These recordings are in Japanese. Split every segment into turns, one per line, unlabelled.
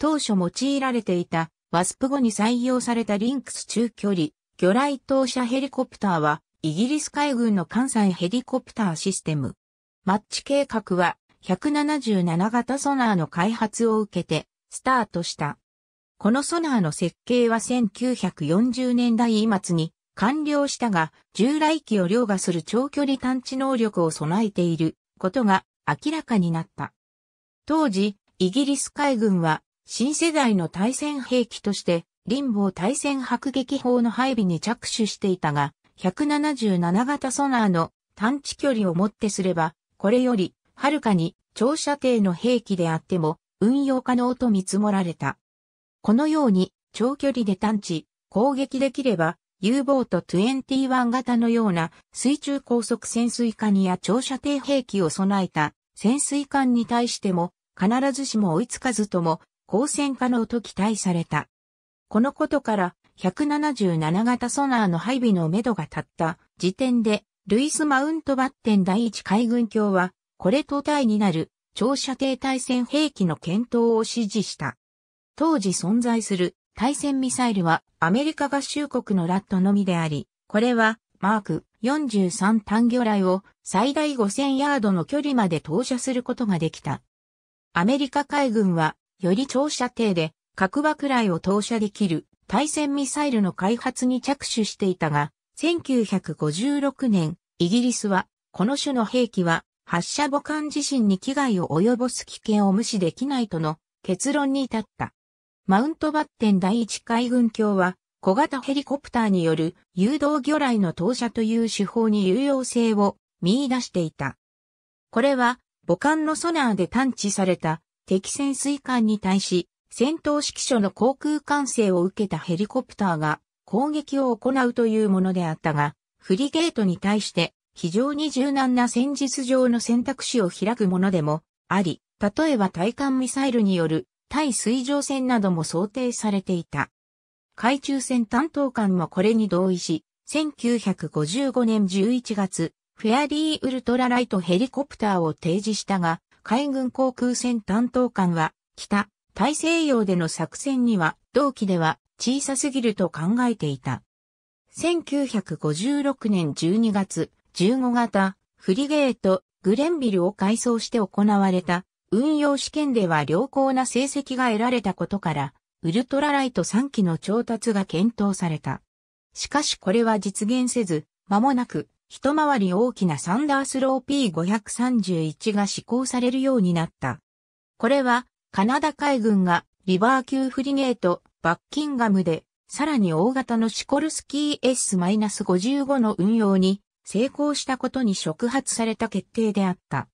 当初用いられていたワスプ後に採用されたリンクス中距離魚雷投射ヘリコプターはイギリス海軍の関西ヘリコプターシステム。マッチ計画は177型ソナーの開発を受けてスタートした。このソナーの設計は1940年代末に完了したが、従来機を凌駕する長距離探知能力を備えていることが明らかになった。当時、イギリス海軍は新世代の対戦兵器として、林防対戦迫撃砲の配備に着手していたが、177型ソナーの探知距離をもってすれば、これより、はるかに長射程の兵器であっても、運用可能と見積もられた。このように、長距離で探知、攻撃できれば、U ボート21型のような水中高速潜水艦や長射程兵器を備えた潜水艦に対しても必ずしも追いつかずとも光線可能と期待された。このことから177型ソナーの配備の目処が立った時点でルイス・マウントバッテン第一海軍卿はこれと対になる長射程対戦兵器の検討を指示した。当時存在する対戦ミサイルはアメリカ合衆国のラットのみであり、これはマーク43単魚雷を最大5000ヤードの距離まで投射することができた。アメリカ海軍はより長射程で核爆雷を投射できる対戦ミサイルの開発に着手していたが、1956年、イギリスは、この種の兵器は、発射母艦自身に危害を及ぼす危険を無視できないとの結論に至った。マウントバッテン第一海軍橋は、小型ヘリコプターによる誘導魚雷の投射という手法に有用性を見出していた。これは、母艦のソナーで探知された敵潜水艦に対し、戦闘指揮所の航空管制を受けたヘリコプターが攻撃を行うというものであったが、フリゲートに対して非常に柔軟な戦術上の選択肢を開くものでもあり、例えば対艦ミサイルによる対水上戦なども想定されていた。海中戦担当官もこれに同意し、1955年11月、フェアリーウルトラライトヘリコプターを提示したが、海軍航空戦担当官は、北、大西洋での作戦には、同期では小さすぎると考えていた。1956年12月、15型、フリゲート、グレンビルを改装して行われた、運用試験では良好な成績が得られたことから、ウルトラライト3機の調達が検討された。しかしこれは実現せず、間もなく一回り大きなサンダースロー P531 が施行されるようになった。これは、カナダ海軍がリバー級フリゲート、バッキンガムで、さらに大型のシコルスキー S-55 の運用に成功したことに触発された決定であった。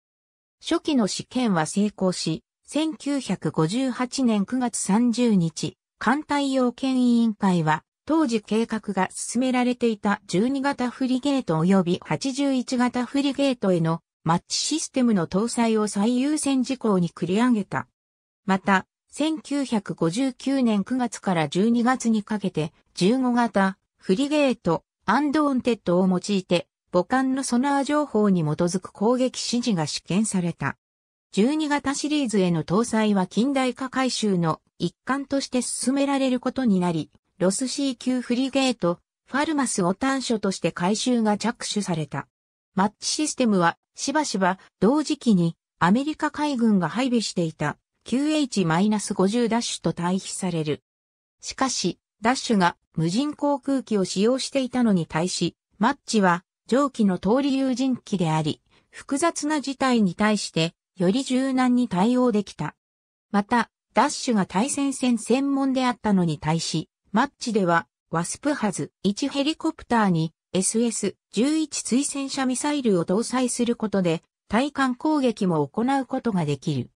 初期の試験は成功し、1958年9月30日、艦隊要件委員会は当時計画が進められていた12型フリゲート及び81型フリゲートへのマッチシステムの搭載を最優先事項に繰り上げた。また、1959年9月から12月にかけて15型フリゲートアンドオンテッドを用いて母艦のソナー情報に基づく攻撃指示が試験された。12型シリーズへの搭載は近代化改修の一環として進められることになり、ロス C 級フリゲート、ファルマスを短所として回収が着手された。マッチシステムは、しばしば同時期にアメリカ海軍が配備していた QH-50 ダッシュと対比される。しかし、ダッシュが無人航空機を使用していたのに対し、マッチは蒸気の通り有人機であり、複雑な事態に対してより柔軟に対応できた。また、ダッシュが対戦線専門であったのに対し、マッチでは、ワスプハズ1ヘリコプターに SS-11 追戦車ミサイルを搭載することで、対艦攻撃も行うことができる。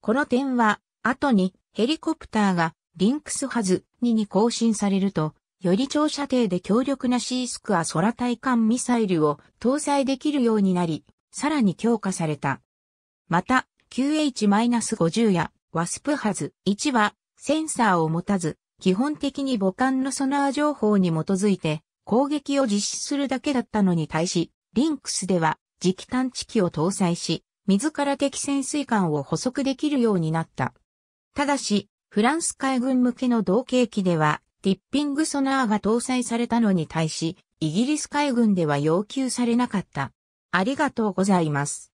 この点は、後にヘリコプターがリンクスハズ2に更新されると、より長射程で強力なシースクア空対艦ミサイルを搭載できるようになり、さらに強化された。また、QH-50 やワスプハズ1はセンサーを持たず基本的に母艦のソナー情報に基づいて攻撃を実施するだけだったのに対し、リンクスでは磁気探知機を搭載し、自ら敵潜水艦を捕捉できるようになった。ただし、フランス海軍向けの同型機では、ティッピングソナーが搭載されたのに対し、イギリス海軍では要求されなかった。ありがとうございます。